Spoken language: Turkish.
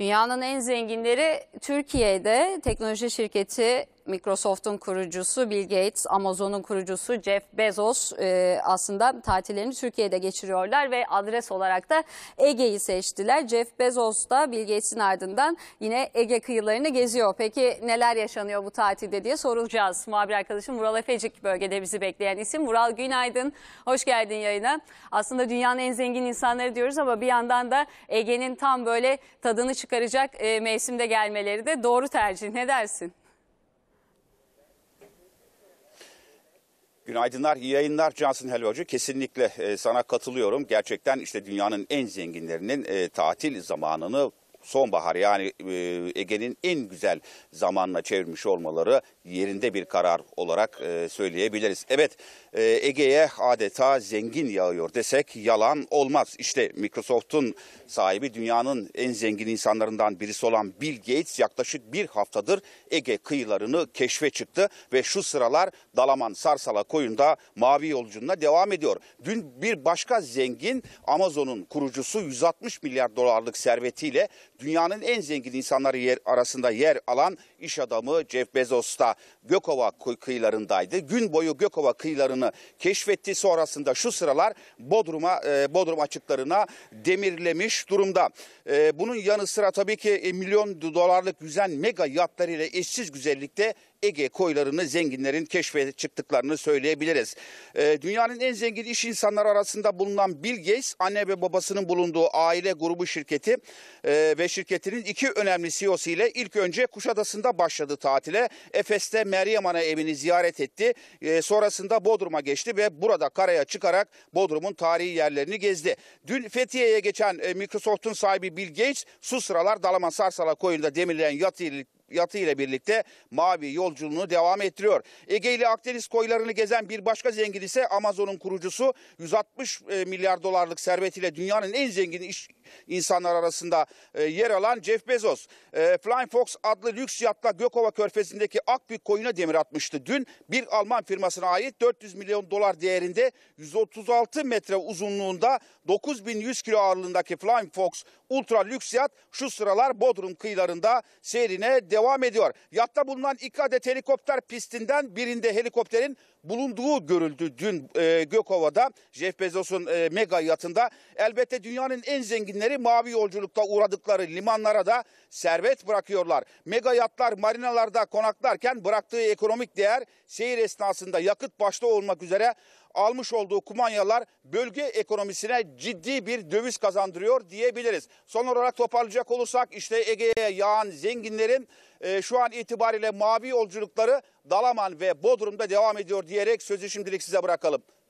Dünyanın en zenginleri Türkiye'de teknoloji şirketi Microsoft'un kurucusu Bill Gates, Amazon'un kurucusu Jeff Bezos e, aslında tatillerini Türkiye'de geçiriyorlar ve adres olarak da Ege'yi seçtiler. Jeff Bezos da Bill Gates'in ardından yine Ege kıyılarını geziyor. Peki neler yaşanıyor bu tatilde diye soracağız. Muhabir arkadaşım Vural Efecik bölgede bizi bekleyen isim. Vural günaydın, hoş geldin yayına. Aslında dünyanın en zengin insanları diyoruz ama bir yandan da Ege'nin tam böyle tadını çıkaracak e, mevsimde gelmeleri de doğru tercih. Ne dersin? Günaydınlar, iyi yayınlar Cansın Helvacı. Kesinlikle e, sana katılıyorum. Gerçekten işte dünyanın en zenginlerinin e, tatil zamanını sonbahar yani e, Ege'nin en güzel zamanla çevirmiş olmaları yerinde bir karar olarak e, söyleyebiliriz. Evet e, Ege'ye adeta zengin yağıyor desek yalan olmaz. İşte Microsoft'un sahibi dünyanın en zengin insanlarından birisi olan Bill Gates yaklaşık bir haftadır Ege kıyılarını keşfe çıktı ve şu sıralar Dalaman Sarsala koyunda mavi yolculuğuna devam ediyor. Dün bir başka zengin Amazon'un kurucusu 160 milyar dolarlık servetiyle dünyanın en zengin insanları yer, arasında yer alan iş adamı Jeff Bezos da Gökova kıyılarındaydı. Gün boyu Gökova kıyılarını keşfetti. Sonrasında şu sıralar Bodrum'a e, Bodrum açıklarına demirlemiş durumda. E, bunun yanı sıra tabii ki e, milyon dolarlık güzel mega yatlarıyla eşsiz güzellikte Ege koylarını zenginlerin keşfe çıktıklarını söyleyebiliriz. E, dünyanın en zengin iş insanları arasında bulunan Bill Gates anne ve babasının bulunduğu aile grubu şirketi e, ve şirketinin iki önemli CEO'su ile ilk önce Kuşadası'nda başladı tatile. Efes'te Meryem Ana evini ziyaret etti. E, sonrasında Bodrum'a geçti ve burada karaya çıkarak Bodrum'un tarihi yerlerini gezdi. Dün Fethiye'ye geçen e, Microsoft'un sahibi Bill Gates su sıralar Dalaman Sarsala koyunda demirleyen yatı yatı ile birlikte mavi yolculuğunu devam ettiriyor. Ege ile Akdeniz koylarını gezen bir başka zengin ise Amazon'un kurucusu 160 e, milyar dolarlık servetiyle dünyanın en zengin iş, insanlar arasında e, yer alan Jeff Bezos. E, Flying Fox adlı lüks yatla Gökova Körfezi'ndeki Akbük koyuna demir atmıştı. Dün bir Alman firmasına ait 400 milyon dolar değerinde 136 metre uzunluğunda 9100 kilo ağırlığındaki Flying Fox ultra lüks yat şu sıralar Bodrum kıyılarında seyrine devam ediyor. Yatta bulunan iki adet helikopter pistinden birinde helikopterin bulunduğu görüldü dün e, Gökova'da Jeff Bezos'un e, mega yatında. Elbette dünyanın en zengin sakinleri mavi yolculukta uğradıkları limanlara da servet bırakıyorlar. Mega yatlar marinalarda konaklarken bıraktığı ekonomik değer seyir esnasında yakıt başta olmak üzere almış olduğu kumanyalar bölge ekonomisine ciddi bir döviz kazandırıyor diyebiliriz. Son olarak toparlayacak olursak işte Ege'ye yağan zenginlerin e, şu an itibariyle mavi yolculukları Dalaman ve Bodrum'da devam ediyor diyerek sözü şimdilik size bırakalım.